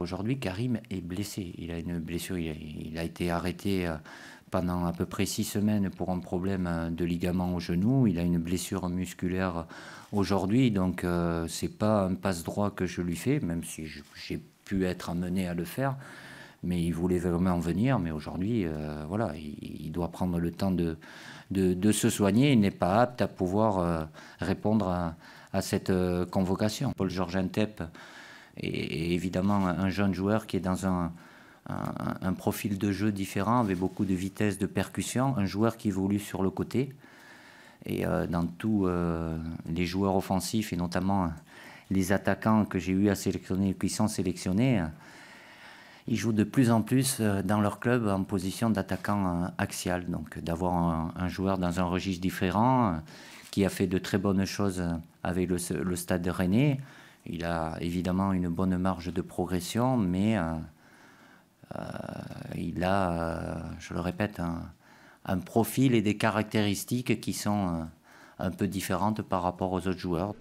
Aujourd'hui, Karim est blessé. Il a une blessure. Il a, été arrêté euh, pendant à peu près six semaines pour un problème euh, de ligament au genou. Il a une blessure musculaire euh, aujourd'hui. Donc, ce n'est pas un passe droit que je lui fais, même si j'ai pu être amené à le faire. Mais il voulait vraiment venir. Mais aujourd'hui, voilà, il, doit prendre le temps de, se soigner. Il n'est pas apte à pouvoir répondre à, cette convocation. Paul-Georges et, évidemment un jeune joueur qui est dans un, profil de jeu différent, avec beaucoup de vitesse, de percussion, un joueur qui évolue sur le côté. Et euh, dans tous euh, les joueurs offensifs, et notamment euh, les attaquants que j'ai eu à sélectionner, qui sont sélectionnés, ils jouent de plus en plus dans leur club en position d'attaquant axial. Donc d'avoir un, joueur dans un registre différent, qui a fait de très bonnes choses avec le, stade de Rennais, il a évidemment une bonne marge de progression, mais euh, euh, il a, euh, je le répète, un, profil et des caractéristiques qui sont un peu différentes par rapport aux autres joueurs.